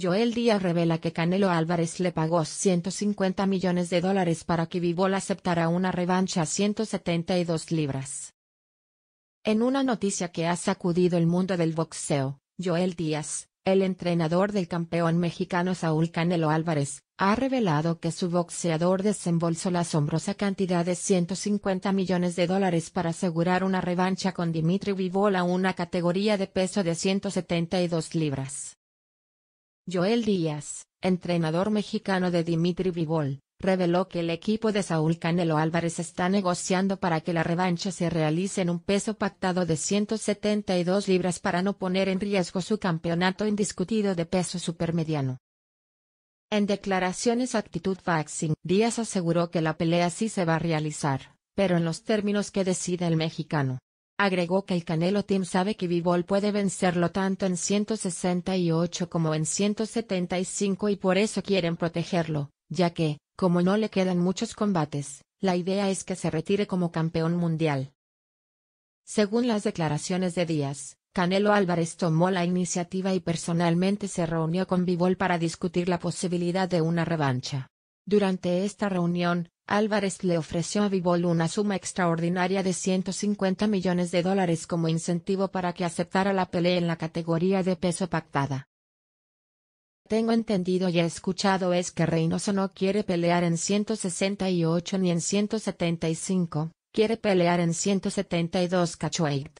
Joel Díaz revela que Canelo Álvarez le pagó 150 millones de dólares para que Bivol aceptara una revancha a 172 libras. En una noticia que ha sacudido el mundo del boxeo, Joel Díaz, el entrenador del campeón mexicano Saúl Canelo Álvarez, ha revelado que su boxeador desembolsó la asombrosa cantidad de 150 millones de dólares para asegurar una revancha con Dimitri Vivol a una categoría de peso de 172 libras. Joel Díaz, entrenador mexicano de Dimitri Vivol, reveló que el equipo de Saúl Canelo Álvarez está negociando para que la revancha se realice en un peso pactado de 172 libras para no poner en riesgo su campeonato indiscutido de peso supermediano. En declaraciones Actitud Faxing, Díaz aseguró que la pelea sí se va a realizar, pero en los términos que decide el mexicano. Agregó que el Canelo Team sabe que Bivol puede vencerlo tanto en 168 como en 175 y por eso quieren protegerlo, ya que, como no le quedan muchos combates, la idea es que se retire como campeón mundial. Según las declaraciones de Díaz, Canelo Álvarez tomó la iniciativa y personalmente se reunió con vibol para discutir la posibilidad de una revancha. Durante esta reunión, Álvarez le ofreció a Vivol una suma extraordinaria de 150 millones de dólares como incentivo para que aceptara la pelea en la categoría de peso pactada. Tengo entendido y he escuchado es que Reynoso no quiere pelear en 168 ni en 175, quiere pelear en 172 catchweight.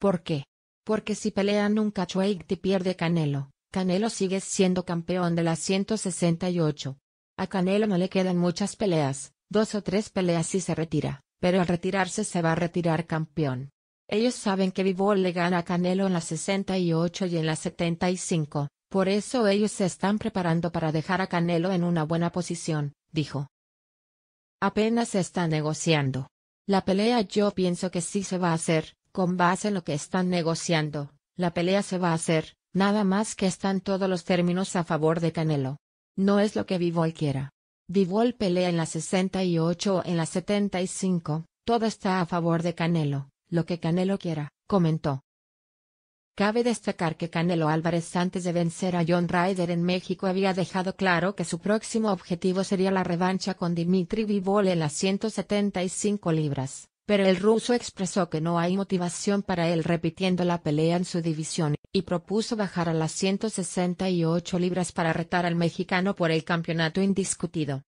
¿Por qué? Porque si pelean un catchweight y pierde Canelo, Canelo sigue siendo campeón de las 168. A Canelo no le quedan muchas peleas, dos o tres peleas y se retira, pero al retirarse se va a retirar campeón. Ellos saben que Bivol le gana a Canelo en las 68 y en las 75, por eso ellos se están preparando para dejar a Canelo en una buena posición, dijo. Apenas se está negociando. La pelea yo pienso que sí se va a hacer, con base en lo que están negociando, la pelea se va a hacer, nada más que están todos los términos a favor de Canelo. No es lo que Vivol quiera. Bivol pelea en las 68 o en las 75, todo está a favor de Canelo, lo que Canelo quiera, comentó. Cabe destacar que Canelo Álvarez antes de vencer a John Ryder en México había dejado claro que su próximo objetivo sería la revancha con Dimitri Bivol en las 175 libras, pero el ruso expresó que no hay motivación para él repitiendo la pelea en su división y propuso bajar a las 168 libras para retar al mexicano por el campeonato indiscutido.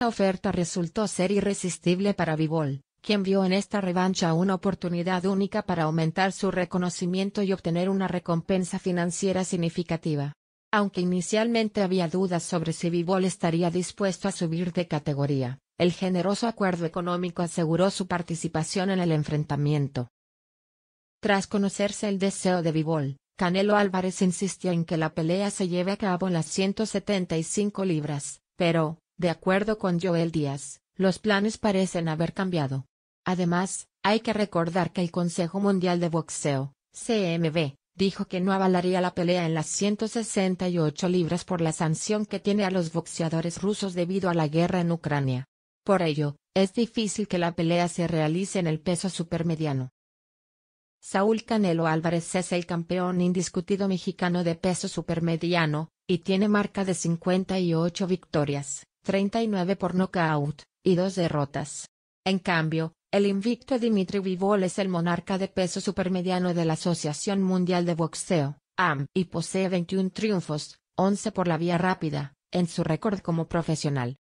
La oferta resultó ser irresistible para Vivol, quien vio en esta revancha una oportunidad única para aumentar su reconocimiento y obtener una recompensa financiera significativa. Aunque inicialmente había dudas sobre si Vivol estaría dispuesto a subir de categoría, el generoso acuerdo económico aseguró su participación en el enfrentamiento. Tras conocerse el deseo de Bivol, Canelo Álvarez insistió en que la pelea se lleve a cabo en las 175 libras, pero, de acuerdo con Joel Díaz, los planes parecen haber cambiado. Además, hay que recordar que el Consejo Mundial de Boxeo, CMB, dijo que no avalaría la pelea en las 168 libras por la sanción que tiene a los boxeadores rusos debido a la guerra en Ucrania. Por ello, es difícil que la pelea se realice en el peso supermediano. Saúl Canelo Álvarez es el campeón indiscutido mexicano de peso supermediano, y tiene marca de 58 victorias, 39 por nocaut, y dos derrotas. En cambio, el invicto Dimitri Vivol es el monarca de peso supermediano de la Asociación Mundial de Boxeo, AM, y posee 21 triunfos, 11 por la vía rápida, en su récord como profesional.